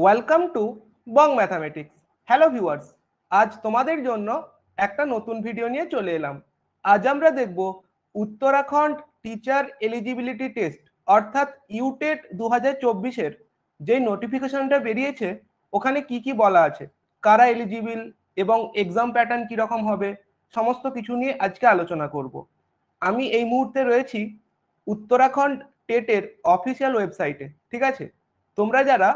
welcome to Bong mathematics hello viewers আজ তোমাদের জন্য একটা নতুন ভিডিও নিয়ে চলে এলাম আজ আমরা দেখব উত্তরাখণ্ড টিচার এলিজিবিলিটি টেস্ট অর্থাৎ ইউটেট e দু হাজার চব্বিশের যে নোটিফিকেশনটা বেরিয়েছে ওখানে কি কি বলা আছে কারা এলিজিবিল এবং এক্সাম প্যাটার্ন কীরকম হবে সমস্ত কিছু নিয়ে আজকে আলোচনা করব আমি এই মুহূর্তে রয়েছি উত্তরাখণ্ড টেটের অফিসিয়াল ওয়েবসাইটে ঠিক আছে তোমরা যারা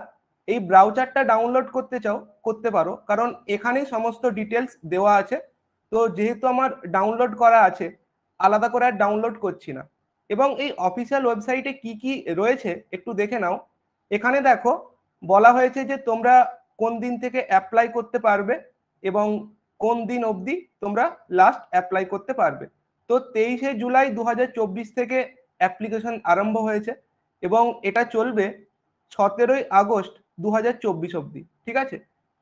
এই ব্রাউজারটা ডাউনলোড করতে চাও করতে পারো কারণ এখানেই সমস্ত ডিটেলস দেওয়া আছে তো যেহেতু আমার ডাউনলোড করা আছে আলাদা করে আর ডাউনলোড করছি না এবং এই অফিসিয়াল ওয়েবসাইটে কি কি রয়েছে একটু দেখে নাও এখানে দেখো বলা হয়েছে যে তোমরা কোন দিন থেকে অ্যাপ্লাই করতে পারবে এবং কোন দিন অবধি তোমরা লাস্ট অ্যাপ্লাই করতে পারবে তো তেইশে জুলাই দু থেকে অ্যাপ্লিকেশন আরম্ভ হয়েছে এবং এটা চলবে সতেরোই আগস্ট দু হাজার চব্বিশ অব্দি ঠিক আছে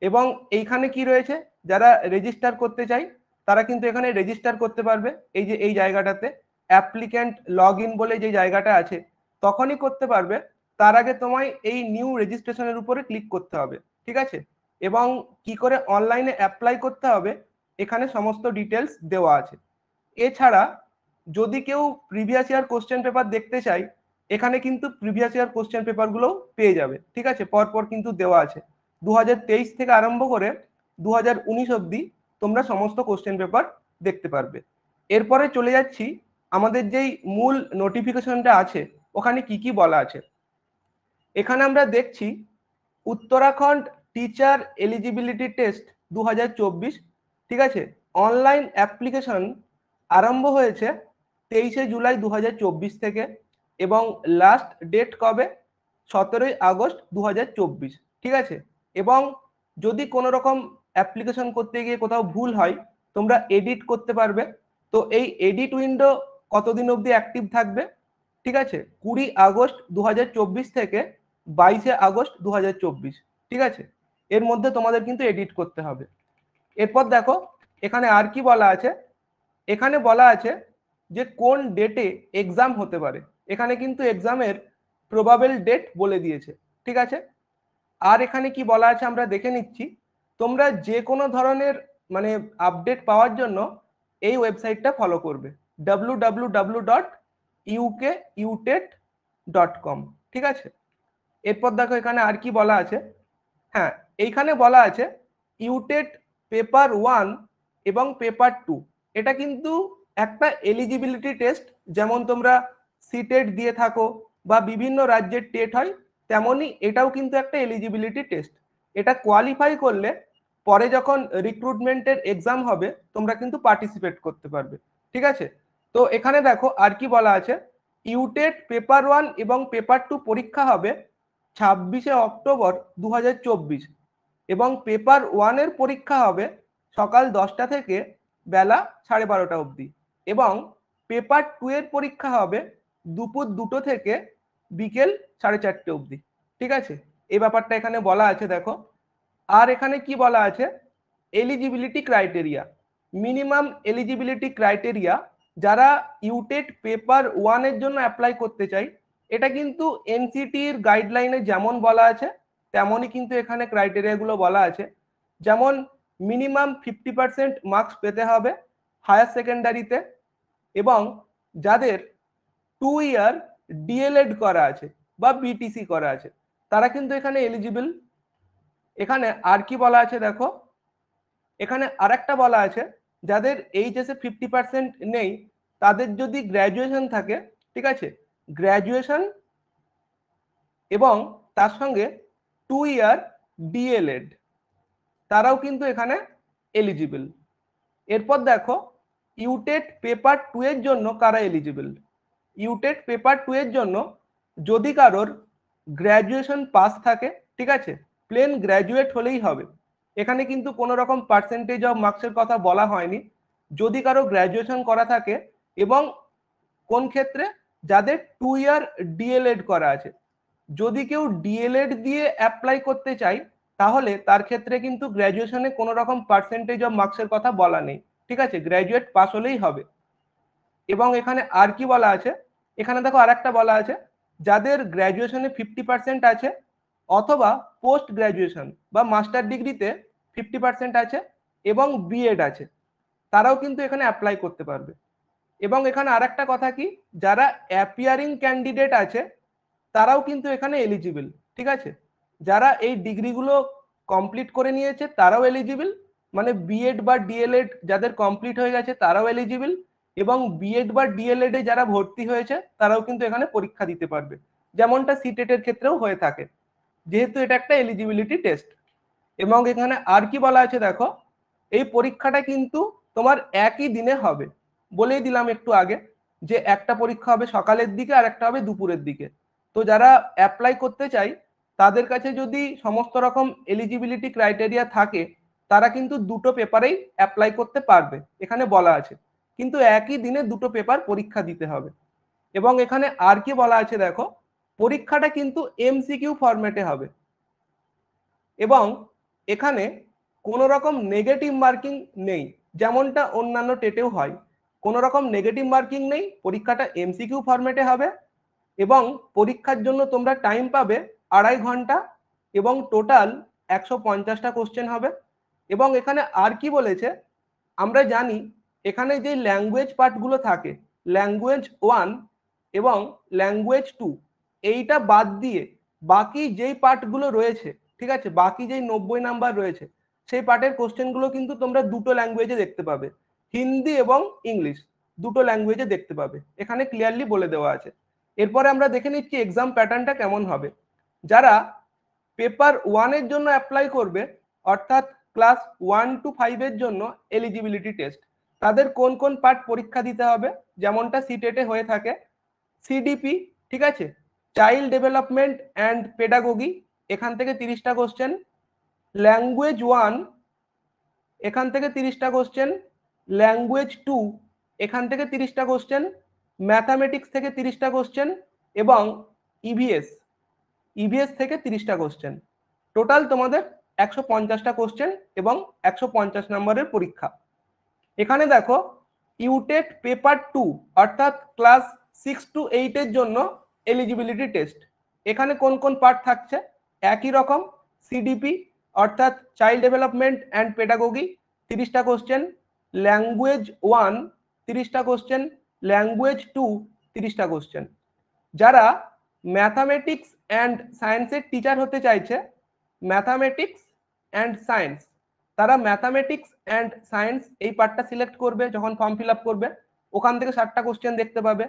এবং এইখানে কি রয়েছে যারা রেজিস্টার করতে চাই তারা কিন্তু এখানে রেজিস্টার করতে পারবে এই যে এই জায়গাটাতে অ্যাপ্লিক্যান্ট লগ ইন বলে যে জায়গাটা আছে তখনই করতে পারবে তার আগে তোমায় এই নিউ রেজিস্ট্রেশনের উপরে ক্লিক করতে হবে ঠিক আছে এবং কি করে অনলাইনে অ্যাপ্লাই করতে হবে এখানে সমস্ত ডিটেলস দেওয়া আছে এছাড়া যদি কেউ প্রিভিয়াস ইয়ার কোশ্চেন পেপার দেখতে চাই এখানে কিন্তু প্রিভিয়াস ইয়ার কোশ্চেন পেপারগুলো পেয়ে যাবে ঠিক আছে পরপর কিন্তু দেওয়া আছে দু থেকে আরম্ভ করে দু অবধি তোমরা সমস্ত কোশ্চেন পেপার দেখতে পারবে এরপরে চলে যাচ্ছি আমাদের যেই মূল নোটিফিকেশনটা আছে ওখানে কি কি বলা আছে এখানে আমরা দেখছি উত্তরাখণ্ড টিচার এলিজিবিলিটি টেস্ট দু ঠিক আছে অনলাইন অ্যাপ্লিকেশন আরম্ভ হয়েছে তেইশে জুলাই দু থেকে এবং লাস্ট ডেট কবে সতেরোই আগস্ট দু ঠিক আছে এবং যদি কোনো রকম অ্যাপ্লিকেশন করতে গিয়ে কোথাও ভুল হয় তোমরা এডিট করতে পারবে তো এই এডিট উইন্ডো কতদিন অবধি অ্যাক্টিভ থাকবে ঠিক আছে কুড়ি আগস্ট দু থেকে বাইশে আগস্ট দু ঠিক আছে এর মধ্যে তোমাদের কিন্তু এডিট করতে হবে এরপর দেখো এখানে আর কি বলা আছে এখানে বলা আছে যে কোন ডেটে এক্সাম হতে পারে এখানে কিন্তু এক্সামের প্রবাবেল ডেট বলে দিয়েছে ঠিক আছে আর এখানে কি বলা আছে আমরা দেখে নিচ্ছি তোমরা যে কোনো ধরনের মানে আপডেট পাওয়ার জন্য এই ওয়েবসাইটটা ফলো করবে W W dot UK UTET dot com ঠিক আছে এরপর দেখো এখানে আর কি বলা আছে হ্যাঁ এইখানে বলা আছে ইউটেট পেপার ওয়ান এবং পেপার টু এটা কিন্তু একটা এলিজিবিলিটি টেস্ট যেমন তোমরা সিটেট দিয়ে থাকো বা বিভিন্ন রাজ্যের টেট হয় তেমনই এটাও কিন্তু একটা এলিজিবিলিটি টেস্ট এটা কোয়ালিফাই করলে পরে যখন রিক্রুটমেন্টের এক্সাম হবে তোমরা কিন্তু পার্টিসিপেট করতে পারবে ঠিক আছে তো এখানে দেখো আর কি বলা আছে ইউটেট পেপার ওয়ান এবং পেপার টু পরীক্ষা হবে ছাব্বিশে অক্টোবর দু এবং পেপার ওয়ানের পরীক্ষা হবে সকাল দশটা থেকে বেলা সাড়ে বারোটা অবধি এবং পেপার টু এর পরীক্ষা হবে দুপুর দুটো থেকে বিকেল সাড়ে চারটে অবধি ঠিক আছে এই ব্যাপারটা এখানে বলা আছে দেখো আর এখানে কি বলা আছে eligibility criteria minimum eligibility criteria যারা ইউটেট পেপার ওয়ানের জন্য অ্যাপ্লাই করতে চাই এটা কিন্তু এনসিটির গাইডলাইনে যেমন বলা আছে তেমনই কিন্তু এখানে ক্রাইটেরিয়াগুলো বলা আছে যেমন মিনিমাম ফিফটি পার্সেন্ট মার্কস পেতে হবে হায়ার সেকেন্ডারিতে এবং যাদের টু ইয়ার ডিএলএড করা আছে বা বিটিসি করা আছে তারা কিন্তু এখানে এলিজিবল এখানে আর কি বলা আছে দেখো এখানে আর একটা বলা আছে যাদের এইচ এসে ফিফটি পার্সেন্ট নেই তাদের যদি গ্র্যাজুয়েশন থাকে ঠিক আছে গ্র্যাজুয়েশন এবং তার সঙ্গে টু ইয়ার ডিএলএড তারাও কিন্তু এখানে এলিজিবল এরপর দেখো ইউটেট পেপার টু এর জন্য কারা এলিজিবল ইউটেট পেপার টু এর জন্য যদি কারোর গ্র্যাজুয়েশন পাস থাকে ঠিক আছে প্লেন গ্র্যাজুয়েট হলেই হবে এখানে কিন্তু কোনো রকম পার্সেন্টেজ অফ মার্কসের কথা বলা হয়নি যদি কারো গ্র্যাজুয়েশন করা থাকে এবং কোন ক্ষেত্রে যাদের টু ইয়ার ডিএলএড করা আছে যদি কেউ ডিএলএড দিয়ে অ্যাপ্লাই করতে চাই তাহলে তার ক্ষেত্রে কিন্তু গ্র্যাজুয়েশনে কোনো রকম পার্সেন্টেজ অফ মার্কসের কথা বলা নেই ঠিক আছে গ্র্যাজুয়েট পাস হলেই হবে এবং এখানে আর কি বলা আছে এখানে দেখো আর একটা বলা আছে যাদের গ্র্যাজুয়েশনে ফিফটি পার্সেন্ট আছে অথবা পোস্ট গ্র্যাজুয়েশন বা মাস্টার ডিগ্রিতে ফিফটি পার্সেন্ট আছে এবং বিএড আছে তারাও কিন্তু এখানে অ্যাপ্লাই করতে পারবে এবং এখানে আর একটা কথা কি যারা অ্যাপিয়ারিং ক্যান্ডিডেট আছে তারাও কিন্তু এখানে এলিজিবল ঠিক আছে যারা এই ডিগ্রিগুলো কমপ্লিট করে নিয়েছে তারাও এলিজিবল মানে বিএড বা ডিএলএড যাদের কমপ্লিট হয়ে গেছে তারাও এলিজিবল এবং বিএড বা ডিএলএড এ যারা ভর্তি হয়েছে তারাও কিন্তু এখানে পরীক্ষা দিতে পারবে যেমনটা সিটেট এর ক্ষেত্রেও হয়ে থাকে যেহেতু এটা একটা এলিজিবিলিটি টেস্ট এবং এখানে আর কি বলা আছে দেখো এই পরীক্ষাটা কিন্তু তোমার একই দিনে হবে বলেই দিলাম একটু আগে যে একটা পরীক্ষা হবে সকালের দিকে আর একটা হবে দুপুরের দিকে তো যারা অ্যাপ্লাই করতে চাই তাদের কাছে যদি সমস্ত রকম এলিজিবিলিটি ক্রাইটেরিয়া থাকে তারা কিন্তু দুটো পেপারেই অ্যাপ্লাই করতে পারবে এখানে বলা আছে কিন্তু একই দিনে দুটো পেপার পরীক্ষা দিতে হবে এবং এখানে আর কি বলা আছে দেখো পরীক্ষাটা কিন্তু এমসিকিউ ফরম্যাটে হবে এবং এখানে কোনো রকম নেগেটিভ মার্কিং নেই যেমনটা অন্যান্য টেটেও হয় কোনো রকম নেগেটিভ মার্কিং নেই পরীক্ষাটা এমসিকিউ ফরম্যাটে হবে এবং পরীক্ষার জন্য তোমরা টাইম পাবে আড়াই ঘন্টা এবং টোটাল একশো পঞ্চাশটা কোশ্চেন হবে এবং এখানে আর কি বলেছে আমরা জানি এখানে যে ল্যাঙ্গুয়েজ পার্টগুলো থাকে ল্যাঙ্গুয়েজ ওয়ান এবং ল্যাঙ্গুয়েজ টু এইটা বাদ দিয়ে বাকি যেই পার্টগুলো রয়েছে ঠিক আছে বাকি যেই নব্বই নাম্বার রয়েছে সেই পার্টের কোশ্চেনগুলো কিন্তু তোমরা দুটো ল্যাঙ্গুয়েজে দেখতে পাবে হিন্দি এবং ইংলিশ দুটো ল্যাঙ্গুয়েজে দেখতে পাবে এখানে ক্লিয়ারলি বলে দেওয়া আছে এরপরে আমরা দেখে নিচ্ছি এক্সাম প্যাটার্নটা কেমন হবে যারা পেপার ওয়ানের জন্য অ্যাপ্লাই করবে অর্থাৎ ক্লাস ওয়ান টু ফাইভের জন্য এলিজিবিলিটি টেস্ট তাদের কোন কোন পার্ট পরীক্ষা দিতে হবে যেমনটা সিটেটে e হয়ে থাকে সিডিপি ঠিক আছে চাইল্ড ডেভেলপমেন্ট অ্যান্ড পেডাগোগি এখান থেকে তিরিশটা কোশ্চেন ল্যাঙ্গুয়েজ ওয়ান এখান থেকে তিরিশটা কোশ্চেন ল্যাঙ্গুয়েজ টু এখান থেকে তিরিশটা কোশ্চেন ম্যাথামেটিক্স থেকে তিরিশটা কোশ্চেন এবং ইভিএস e ইভিএস e থেকে তিরিশটা কোশ্চেন টোটাল তোমাদের একশো পঞ্চাশটা কোশ্চেন এবং একশো পঞ্চাশ নম্বরের পরীক্ষা এখানে দেখো ইউটেট পেপার টু অর্থাৎ ক্লাস সিক্স টু এইটের জন্য এলিজিবিলিটি টেস্ট এখানে কোন কোন পার্ট থাকছে একই রকম সিডিপি অর্থাৎ চাইল্ড ডেভেলপমেন্ট অ্যান্ড পেডাগোগি তিরিশটা কোশ্চেন ল্যাঙ্গুয়েজ ওয়ান তিরিশটা কোশ্চেন ল্যাঙ্গুয়েজ টু তিরিশটা কোশ্চেন যারা ম্যাথামেটিক্স অ্যান্ড সায়েন্সের টিচার হতে চাইছে ম্যাথামেটিক্স অ্যান্ড সায়েন্স তারা ম্যাথামেটিক্স অ্যান্ড সায়েন্স এই পার্টটা সিলেক্ট করবে যখন ফর্ম ফিল আপ করবে ওখান থেকে ষাটটা কোশ্চেন দেখতে পাবে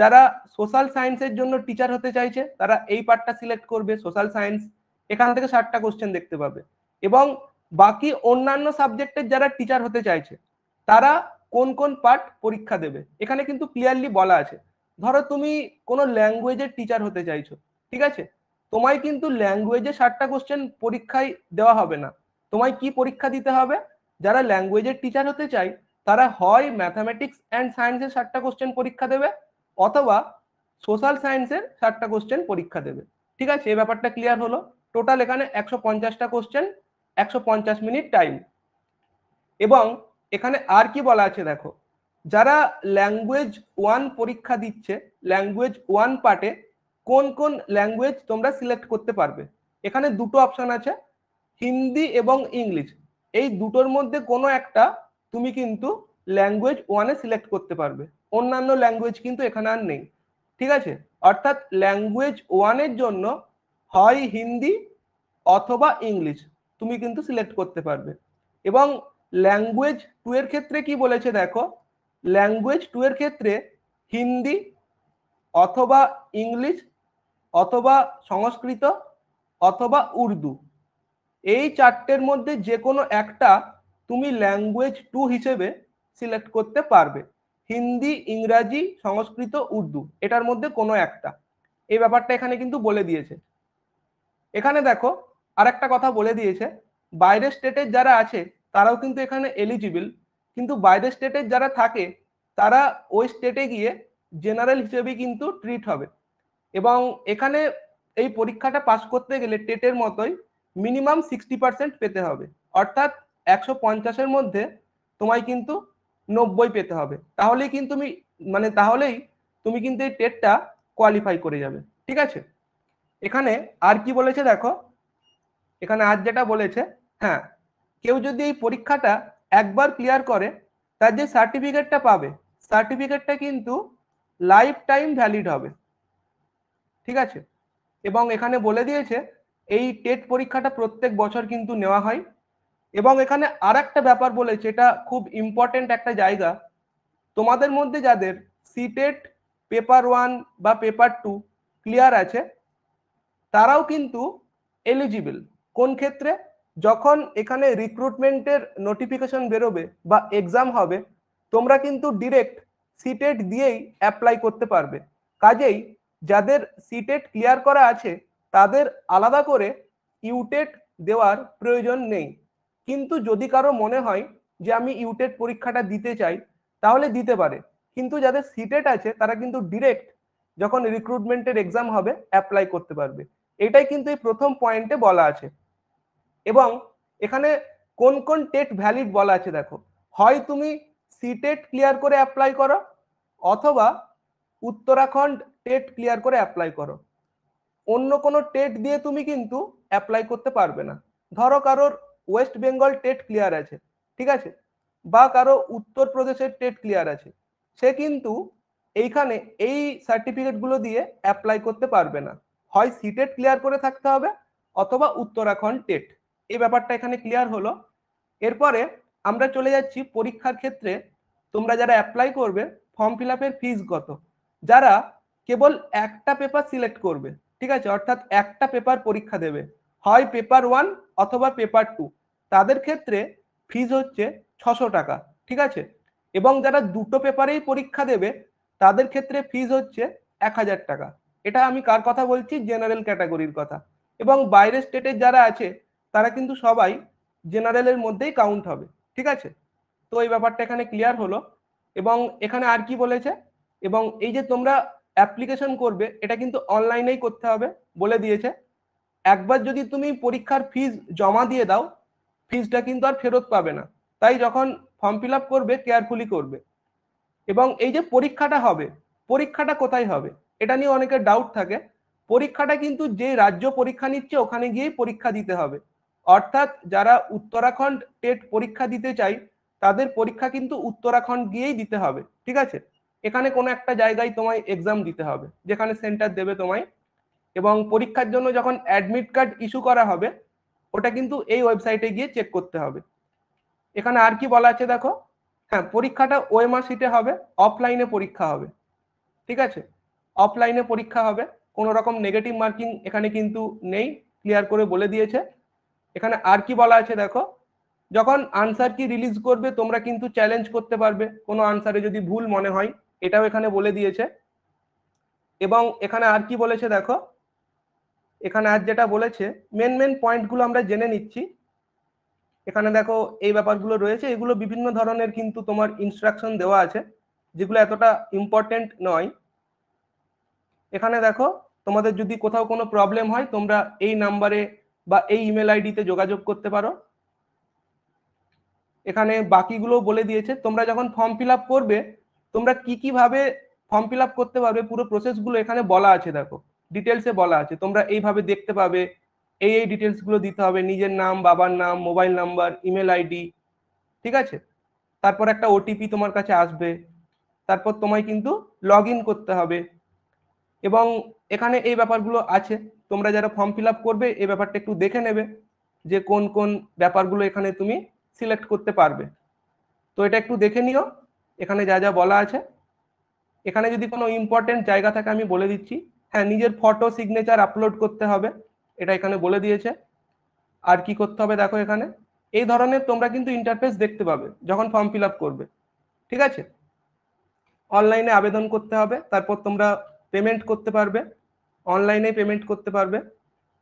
যারা সোশ্যাল সায়েন্সের জন্য টিচার হতে চাইছে তারা এই পার্টটা সিলেক্ট করবে সোশ্যাল সায়েন্স এখান থেকে ষাটটা কোশ্চেন দেখতে পাবে এবং বাকি অন্যান্য সাবজেক্টের যারা টিচার হতে চাইছে তারা কোন কোন পার্ট পরীক্ষা দেবে এখানে কিন্তু ক্লিয়ারলি বলা আছে ধরো তুমি কোনো ল্যাঙ্গুয়েজের টিচার হতে চাইছো ঠিক আছে তোমায় কিন্তু ল্যাঙ্গুয়েজে ষাটটা কোশ্চেন পরীক্ষায় দেওয়া হবে না তোমায় কি পরীক্ষা দিতে হবে যারা ল্যাঙ্গুয়েজের টিচার হতে চাই তারা হয় ম্যাথামেটিক্স অ্যান্ড সায়েন্সের ষাটটা কোশ্চেন পরীক্ষা দেবে অথবা সোশ্যাল সায়েন্সের ষাটটা কোশ্চেন পরীক্ষা দেবে ঠিক আছে এই ব্যাপারটা ক্লিয়ার হলো টোটাল এখানে একশো পঞ্চাশটা কোশ্চেন একশো পঞ্চাশ মিনিট টাইম এবং এখানে আর কি বলা আছে দেখো যারা ল্যাঙ্গুয়েজ ওয়ান পরীক্ষা দিচ্ছে ল্যাঙ্গুয়েজ ওয়ান পার্টে কোন কোন ল্যাঙ্গুয়েজ তোমরা সিলেক্ট করতে পারবে এখানে দুটো অপশন আছে হিন্দি এবং ইংলিশ এই দুটোর মধ্যে কোনো একটা তুমি কিন্তু ল্যাঙ্গুয়েজ ওয়ানে সিলেক্ট করতে পারবে অন্যান্য ল্যাঙ্গুয়েজ কিন্তু এখানে আর নেই ঠিক আছে অর্থাৎ ল্যাঙ্গুয়েজ ওয়ানের জন্য হয় হিন্দি অথবা ইংলিশ তুমি কিন্তু সিলেক্ট করতে পারবে এবং ল্যাঙ্গুয়েজ টু এর ক্ষেত্রে কি বলেছে দেখো ল্যাঙ্গুয়েজ টু এর ক্ষেত্রে হিন্দি অথবা ইংলিশ অথবা সংস্কৃত অথবা উর্দু এই চারটের মধ্যে যে কোনো একটা তুমি ল্যাঙ্গুয়েজ টু হিসেবে সিলেক্ট করতে পারবে হিন্দি ইংরাজি সংস্কৃত উর্দু এটার মধ্যে কোনো একটা এই ব্যাপারটা এখানে কিন্তু বলে দিয়েছে এখানে দেখো আর একটা কথা বলে দিয়েছে বাইরের স্টেটের যারা আছে তারাও কিন্তু এখানে এলিজিবল কিন্তু বাইরের স্টেটের যারা থাকে তারা ওই স্টেটে গিয়ে জেনারেল হিসেবে কিন্তু ট্রিট হবে এবং এখানে এই পরীক্ষাটা পাস করতে গেলে টেটের মতোই মিনিমাম সিক্সটি পার্সেন্ট পেতে হবে অর্থাৎ একশো পঞ্চাশের মধ্যে তোমায় কিন্তু নব্বই পেতে হবে তাহলেই কিন্তু তুমি মানে তাহলেই তুমি কিন্তু এই টেটটা কোয়ালিফাই করে যাবে ঠিক আছে এখানে আর কি বলেছে দেখো এখানে আর যেটা বলেছে হ্যাঁ কেউ যদি এই পরীক্ষাটা একবার ক্লিয়ার করে তার যে সার্টিফিকেটটা পাবে সার্টিফিকেটটা কিন্তু লাইফ টাইম ভ্যালিড হবে ঠিক আছে এবং এখানে বলে দিয়েছে এই টেট পরীক্ষাটা প্রত্যেক বছর কিন্তু নেওয়া হয় এবং এখানে আর একটা ব্যাপার বলেছে এটা খুব ইম্পর্টেন্ট একটা জায়গা তোমাদের মধ্যে যাদের সিটেট পেপার ওয়ান বা পেপার টু ক্লিয়ার আছে তারাও কিন্তু এলিজিবল কোন ক্ষেত্রে যখন এখানে রিক্রুটমেন্টের নোটিফিকেশন বেরোবে বা এক্সাম হবে তোমরা কিন্তু ডিরেক্ট সিটেট e দিয়েই অ্যাপ্লাই করতে পারবে কাজেই যাদের সিটেট ক্লিয়ার e করা আছে তাদের আলাদা করে ইউটেট e দেওয়ার প্রয়োজন নেই কিন্তু যদি কারো মনে হয় যে আমি ইউটেট e পরীক্ষাটা দিতে চাই তাহলে দিতে পারে কিন্তু যাদের সিটেট e আছে তারা কিন্তু ডিরেক্ট যখন রিক্রুটমেন্টের এক্সাম হবে অ্যাপ্লাই করতে পারবে এটাই কিন্তু এই প্রথম পয়েন্টে বলা আছে এবং এখানে কোন কোন টেট ভ্যালিড বলা আছে দেখো হয় তুমি সিটেট ক্লিয়ার করে অ্যাপ্লাই করো অথবা উত্তরাখণ্ড টেট ক্লিয়ার করে অ্যাপ্লাই করো অন্য কোনো টেট দিয়ে তুমি কিন্তু অ্যাপ্লাই করতে পারবে না ধরো কারোর ওয়েস্ট বেঙ্গল টেট ক্লিয়ার আছে ঠিক আছে বা কারো উত্তরপ্রদেশের টেট ক্লিয়ার আছে সে কিন্তু এইখানে এই সার্টিফিকেটগুলো দিয়ে অ্যাপ্লাই করতে পারবে না হয় সিটেট ক্লিয়ার করে থাকতে হবে অথবা উত্তরাখণ্ড টেট এই ব্যাপারটা এখানে ক্লিয়ার হলো এরপরে আমরা চলে যাচ্ছি পরীক্ষার ক্ষেত্রে তোমরা যারা অ্যাপ্লাই করবে ফর্ম ফিল আপের ফিজ কত যারা কেবল একটা পেপার সিলেক্ট করবে ঠিক আছে অর্থাৎ একটা পেপার পরীক্ষা দেবে হয় পেপার ওয়ান অথবা পেপার টু তাদের ক্ষেত্রে ফিজ হচ্ছে ছশো টাকা ঠিক আছে এবং যারা দুটো পেপারেই পরীক্ষা দেবে তাদের ক্ষেত্রে ফিজ হচ্ছে এক হাজার টাকা এটা আমি কার কথা বলছি জেনারেল ক্যাটাগরির কথা এবং বাইরের স্টেটের যারা আছে তারা কিন্তু সবাই জেনারেলের মধ্যেই কাউন্ট হবে ঠিক আছে তো এই ব্যাপারটা এখানে ক্লিয়ার হলো এবং এখানে আর কি বলেছে এবং এই যে তোমরা অ্যাপ্লিকেশন করবে এটা কিন্তু অনলাইনেই করতে হবে বলে দিয়েছে একবার যদি তুমি পরীক্ষার ফিজ জমা দিয়ে দাও ফিজটা কিন্তু আর ফেরত পাবে না তাই যখন ফর্ম ফিল আপ করবে কেয়ারফুলি করবে এবং এই যে পরীক্ষাটা হবে পরীক্ষাটা কোথায় হবে এটা নিয়ে অনেকের ডাউট থাকে পরীক্ষাটা কিন্তু যে রাজ্য পরীক্ষা নিচ্ছে ওখানে গিয়েই পরীক্ষা দিতে হবে অর্থাৎ যারা উত্তরাখণ্ড টেট পরীক্ষা দিতে চাই তাদের পরীক্ষা কিন্তু উত্তরাখণ্ড গিয়েই দিতে হবে ঠিক আছে এখানে কোনো একটা জায়গায় তোমায় এক্সাম দিতে হবে যেখানে সেন্টার দেবে তোমায় এবং পরীক্ষার জন্য যখন অ্যাডমিট কার্ড ইস্যু করা হবে ওটা কিন্তু এই ওয়েবসাইটে গিয়ে চেক করতে হবে এখানে আর কি বলা আছে দেখো হ্যাঁ পরীক্ষাটা ওয়েমা সিটে হবে অফলাইনে পরীক্ষা হবে ঠিক আছে অফলাইনে পরীক্ষা হবে কোনো রকম নেগেটিভ মার্কিং এখানে কিন্তু নেই ক্লিয়ার করে বলে দিয়েছে এখানে আর কি বলা আছে দেখো যখন আনসার কি রিলিজ করবে তোমরা কিন্তু চ্যালেঞ্জ করতে পারবে কোনো আনসারে যদি ভুল মনে হয় এটাও এখানে বলে দিয়েছে এবং এখানে আর কি বলেছে দেখো এখানে আর যেটা বলেছে মেন মেন পয়েন্টগুলো আমরা জেনে নিচ্ছি এখানে দেখো এই ব্যাপারগুলো রয়েছে এগুলো বিভিন্ন ধরনের কিন্তু তোমার ইনস্ট্রাকশন দেওয়া আছে যেগুলো এতটা ইম্পর্টেন্ট নয় এখানে দেখো তোমাদের যদি কোথাও কোনো প্রবলেম হয় তোমরা এই নাম্বারে বা এই ইমেল আইডিতে যোগাযোগ করতে পারো এখানে বাকিগুলো বলে দিয়েছে তোমরা যখন ফর্ম ফিল আপ করবে তোমরা কি কিভাবে ফর্ম ফিল আপ করতে পারবে পুরো প্রসেসগুলো এখানে বলা আছে দেখো ডিটেলসে বলা আছে তোমরা এইভাবে দেখতে পাবে এই এই ডিটেলসগুলো দিতে হবে নিজের নাম বাবার নাম মোবাইল নাম্বার ইমেল আইডি ঠিক আছে তারপর একটা ওটিপি তোমার কাছে আসবে তারপর তোমায় কিন্তু লগ ইন করতে হবে এবং এখানে এই ব্যাপারগুলো আছে তোমরা যারা ফর্ম ফিল আপ করবে এই ব্যাপারটা একটু দেখে নেবে যে কোন কোন ব্যাপারগুলো এখানে তুমি সিলেক্ট করতে পারবে তো এটা একটু দেখে নিও এখানে যা যা বলা আছে এখানে যদি কোনো ইম্পর্টেন্ট জায়গা থাকে আমি বলে দিচ্ছি হ্যাঁ নিজের ফটো সিগনেচার আপলোড করতে হবে এটা এখানে বলে দিয়েছে আর কি করতে হবে দেখো এখানে এই ধরনের তোমরা কিন্তু ইন্টারফেস দেখতে পাবে যখন ফর্ম ফিল আপ করবে ঠিক আছে অনলাইনে আবেদন করতে হবে তারপর তোমরা পেমেন্ট করতে পারবে অনলাইনে পেমেন্ট করতে পারবে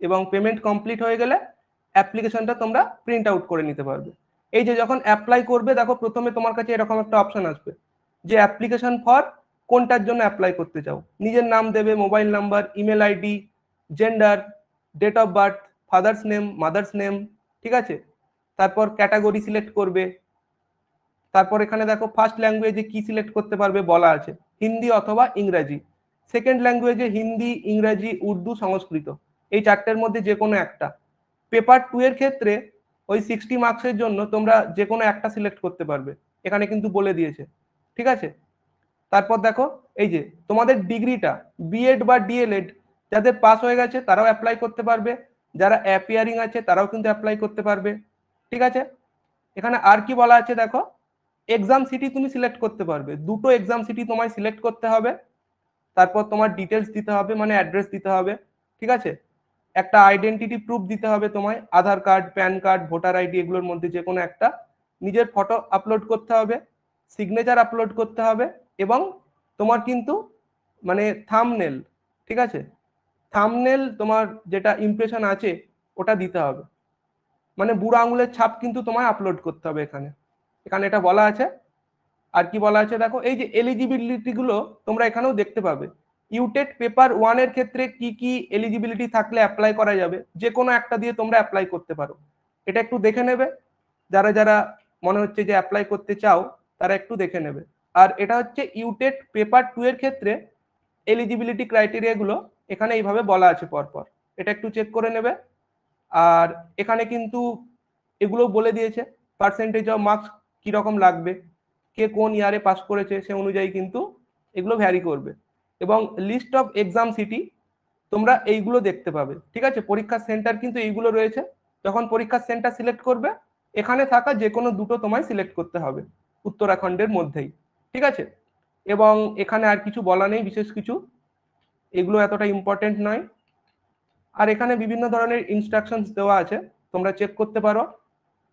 এবং পেমেন্ট কমপ্লিট হয়ে গেলে অ্যাপ্লিকেশনটা তোমরা প্রিন্ট আউট করে নিতে পারবে এই যে যখন অ্যাপ্লাই করবে দেখো প্রথমে তোমার কাছে এরকম একটা অপশন আসবে যে অ্যাপ্লিকেশন ফর কোনটার জন্য অ্যাপ্লাই করতে চাও নিজের নাম দেবে mobile number email ID gender date of birth father's name mother's name ঠিক আছে তারপর ক্যাটাগরি সিলেক্ট করবে তারপর এখানে দেখো ফার্স্ট ল্যাঙ্গুয়েজে কি সিলেক্ট করতে পারবে বলা আছে হিন্দি অথবা ইংরাজি সেকেন্ড ল্যাঙ্গুয়েজে হিন্দি ইংরাজি উর্দু সংস্কৃত এই চারটের মধ্যে যে কোনো একটা পেপার টু এর ক্ষেত্রে ওই সিক্সটি মার্কসের জন্য তোমরা যে কোনো একটা সিলেক্ট করতে পারবে এখানে কিন্তু বলে দিয়েছে ঠিক আছে তারপর দেখো এই যে তোমাদের ডিগ্রিটা বিএড বা ডিএলএড যাদের পাস হয়ে গেছে তারাও অ্যাপ্লাই করতে পারবে যারা অ্যাপিয়ারিং আছে তারাও কিন্তু অ্যাপ্লাই করতে পারবে ঠিক আছে এখানে আর কি বলা আছে দেখো এক্সাম সিটি তুমি সিলেক্ট করতে পারবে দুটো এক্সাম সিটি তোমায় সিলেক্ট করতে হবে তারপর তোমার ডিটেলস দিতে হবে মানে অ্যাড্রেস দিতে হবে ঠিক আছে একটা আইডেন্টিটি প্রুফ দিতে হবে তোমায় Aadhaar card PAN card voter ID এগুলোর মধ্যে যে কোনো একটা নিজের ফটো আপলোড করতে হবে সিগনেচার আপলোড করতে হবে এবং তোমার কিন্তু মানে থামনেল ঠিক আছে থামনেল তোমার যেটা ইমপ্রেশন আছে ওটা দিতে হবে মানে বুড়ো আঙুলের ছাপ কিন্তু তোমায় আপলোড করতে হবে এখানে এখানে এটা বলা আছে আর কি বলা আছে দেখো এই যে এলিজিবিলিটিগুলো তোমরা এখানেও দেখতে পাবে ইউটেট পেপার ওয়ানের ক্ষেত্রে কি কি এলিজিবিলিটি থাকলে অ্যাপ্লাই করা যাবে যে কোনো একটা দিয়ে তোমরা অ্যাপ্লাই করতে পারো এটা একটু দেখে নেবে যারা যারা মনে হচ্ছে যে অ্যাপ্লাই করতে চাও তারা একটু দেখে নেবে আর এটা হচ্ছে ইউটেট পেপার টু এর ক্ষেত্রে এলিজিবিলিটি ক্রাইটেরিয়াগুলো এখানে এইভাবে বলা আছে পরপর এটা একটু চেক করে নেবে আর এখানে কিন্তু এগুলো বলে দিয়েছে পার্সেন্টেজ অফ মার্কস কীরকম লাগবে কে কোন ইয়ারে পাস করেছে সে অনুযায়ী কিন্তু এগুলো ভ্যারি করবে এবং লিস্ট অফ এক্সাম সিটি তোমরা এইগুলো দেখতে পাবে ঠিক আছে পরীক্ষার সেন্টার কিন্তু এইগুলো রয়েছে যখন পরীক্ষার সেন্টার সিলেক্ট করবে এখানে থাকা যে কোনো দুটো তোমায় সিলেক্ট করতে হবে উত্তরাখণ্ডের মধ্যেই ঠিক আছে এবং এখানে আর কিছু বলা নেই বিশেষ কিছু এগুলো এতটা ইম্পর্টেন্ট নয় আর এখানে বিভিন্ন ধরনের ইনস্ট্রাকশনস দেওয়া আছে তোমরা চেক করতে পারো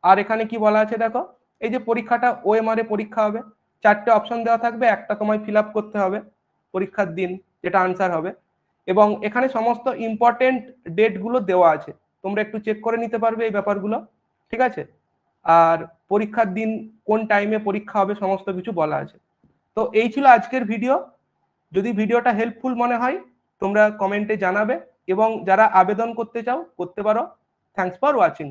আর এখানে কি বলা আছে দেখো এই যে পরীক্ষাটা ওএমআর এ পরীক্ষা হবে চারটে অপশন দেওয়া থাকবে একটা তোমায় ফিল করতে হবে পরীক্ষার দিন যেটা আনসার হবে এবং এখানে সমস্ত ইম্পর্টেন্ট ডেটগুলো দেওয়া আছে তোমরা একটু চেক করে নিতে পারবে এই ব্যাপারগুলো ঠিক আছে আর পরীক্ষার দিন কোন টাইমে পরীক্ষা হবে সমস্ত কিছু বলা আছে তো এই ছিল আজকের ভিডিও যদি ভিডিওটা হেল্পফুল মনে হয় তোমরা কমেন্টে জানাবে এবং যারা আবেদন করতে চাও করতে পারো থ্যাংকস ফর ওয়াচিং